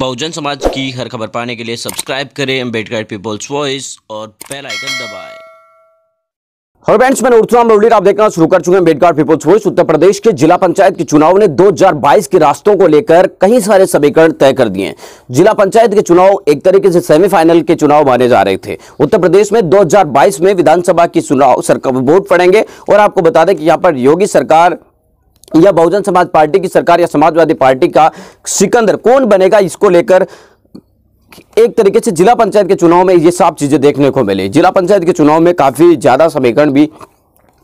बहुजन समाज की हर खबर पाने के लिए सब्सक्राइब करें अम्बेडकर पीपल्स वॉइस और बेल आइकन दबाएं। हेलो फ्रेंड्स मैं उर्तुराम बवलीर आप देखना शुरू कर चुके हैं अम्बेडकर पीपल्स वॉइस उत्तर प्रदेश के जिला पंचायत के चुनाव ने 2022 के रास्तों को लेकर कई सारे समीकरण तय कर दिए हैं जिला पंचायत के चुनाव एक तरीके से सेमीफाइनल के चुनाव माने जा रहे थे उत्तर प्रदेश में 2022 में विधानसभा की चुनाव वोट पड़ेंगे और आपको बता दें कि यहाँ पर योगी सरकार या बहुजन समाज पार्टी की सरकार या समाजवादी पार्टी का सिकंदर कौन बनेगा इसको लेकर एक तरीके से जिला पंचायत के चुनाव में ये साफ चीज़ें देखने को मिली जिला पंचायत के चुनाव में काफ़ी ज़्यादा समीकरण भी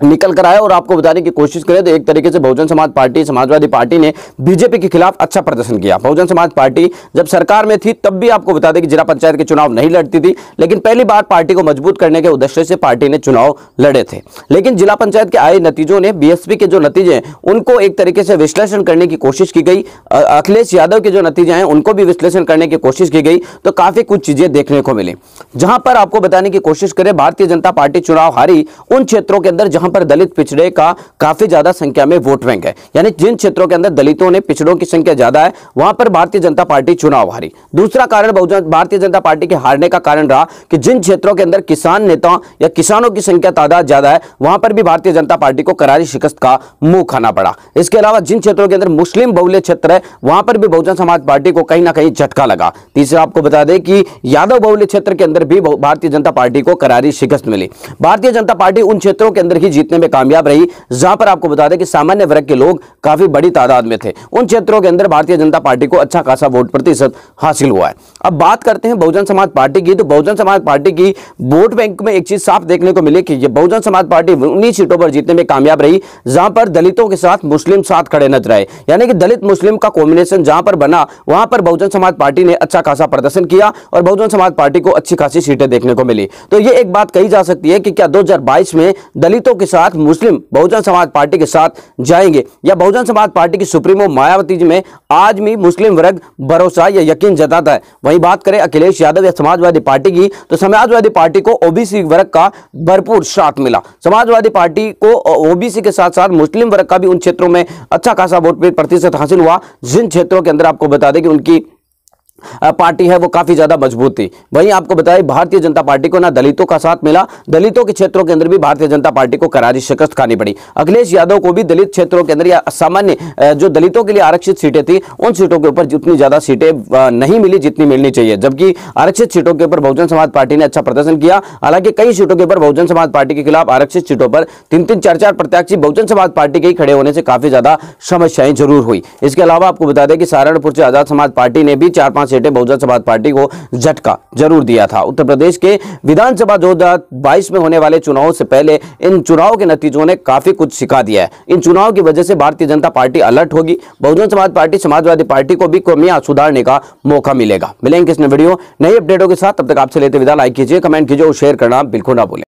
निकल कर आए और आपको बताने की कोशिश करें तो एक तरीके से बहुजन समाज पार्टी समाजवादी पार्टी ने बीजेपी के खिलाफ अच्छा प्रदर्शन किया बहुजन समाज पार्टी जब सरकार में थी तब भी आपको बता दें कि जिला पंचायत के चुनाव नहीं लड़ती थी लेकिन पहली बार पार्टी को मजबूत करने के उद्देश्य से पार्टी ने चुनाव लड़े थे लेकिन जिला पंचायत के आए नतीजों ने बीएसपी के जो नतीजे हैं उनको एक तरीके से विश्लेषण करने की कोशिश की गई अखिलेश यादव के जो नतीजे हैं उनको भी विश्लेषण करने की कोशिश की गई तो काफी कुछ चीजें देखने को मिली जहां पर आपको बताने की कोशिश करें भारतीय जनता पार्टी चुनाव हारी उन क्षेत्रों के अंदर जहां जहां पर दलित पिछड़े का काफी ज्यादा संख्या में वोट बैंक है यानी जिन क्षेत्रों के अंदर दलितों ने पिछड़ों की संख्या ज्यादा है वहां पर भारतीय जनता पार्टी चुनाव हारी दूसरा कारण बहुजन भारतीय जनता पार्टी के हारने का कारण रहा कि जिन क्षेत्रों के अंदर किसान नेता या किसानों की संख्या तादाद ज्यादा है वहां पर भी भारतीय जनता पार्टी को करारी शिकस्त का मुंह खाना पड़ा इसके अलावा जिन क्षेत्रों के अंदर मुस्लिम बहुल्य क्षेत्र है वहां पर भी बहुजन समाज पार्टी को कहीं ना कहीं झटका लगा तीसरा आपको बता दें कि यादव बहुल्य क्षेत्र के अंदर भी भारतीय जनता पार्टी को करारी शिकस्त मिली भारतीय जनता पार्टी उन क्षेत्रों के अंदर ही जीतने में कामयाब रही जहां पर आपको बता दें कि सामान्य वर्ग के लोग काफी बड़ी तादाद में थे उन क्षेत्रों के अंदर भारतीय जनता पार्टी को अच्छा खासा वोट प्रतिशत हासिल हुआ है अब बात करते हैं बहुजन समाज पार्टी की तो बहुजन समाज पार्टी की वोट बैंक में एक चीज साफ देखने को मिली कि बहुजन समाज पार्टी उन्नीस सीटों पर जीतने में कामयाब रही जहां पर दलितों के साथ मुस्लिम साथ खड़े नजर आए यानी कि दलित मुस्लिम का कॉम्बिनेशन जहां पर बना वहां पर बहुजन समाज पार्टी ने अच्छा खासा प्रदर्शन किया और बहुजन समाज पार्टी को अच्छी खासी सीटें देखने को मिली तो ये एक बात कही जा सकती है कि क्या 2022 में दलितों के साथ मुस्लिम बहुजन समाज पार्टी के साथ जाएंगे या बहुजन समाज पार्टी की सुप्रीमो मायावती जी में आज भी मुस्लिम वर्ग भरोसा या यकीन जताता है वहीं बात करें अखिलेश यादव या समाजवादी पार्टी की तो समाजवादी पार्टी को ओबीसी वर्ग का भरपूर साथ मिला समाजवादी पार्टी को ओबीसी के साथ साथ मुस्लिम वर्ग का भी उन क्षेत्रों में अच्छा खासा वोट प्रतिशत हासिल हुआ जिन क्षेत्रों के अंदर आपको बता दें कि उनकी पार्टी है वो काफ़ी ज़्यादा मजबूत थी वहीं आपको बताया भारतीय जनता पार्टी को ना दलितों का साथ मिला दलितों के क्षेत्रों के अंदर भी भारतीय जनता पार्टी को करारी शिकस्त खानी पड़ी अखिलेश यादव को भी दलित क्षेत्रों के अंदर या सामान्य जो दलितों के लिए आरक्षित सीटें थी उन सीटों के ऊपर जितनी ज़्यादा सीटें नहीं मिली जितनी मिलनी चाहिए जबकि आरक्षित सीटों के ऊपर बहुजन समाज पार्टी ने अच्छा प्रदर्शन किया हालांकि कई सीटों के ऊपर बहुजन समाज पार्टी के खिलाफ आरक्षित सीटों पर तीन तीन चार चार प्रत्याशी बहुजन समाज पार्टी के खड़े होने से काफ़ी ज़्यादा समस्याएं जरूर हुई इसके अलावा आपको बता दें कि सहारनपुर से आज़ाद समाज पार्टी ने भी चार पांच सीटें बहुजन समाज पार्टी को झटका जरूर दिया था उत्तर प्रदेश के विधानसभा दो में होने वाले चुनाव से पहले इन चुनाव के नतीजों ने काफी कुछ सिखा दिया है इन चुनाव की वजह से भारतीय जनता पार्टी अलर्ट होगी बहुजन समाज पार्टी समाजवादी पार्टी को भी कमियां सुधारने का मौका मिलेगा मिलेंगे इसने वीडियो नई अपडेटों के साथ तब तक आपसे लेते विदा लाइक कीजिए कमेंट कीजिए और शेयर करना बिल्कुल ना भूलें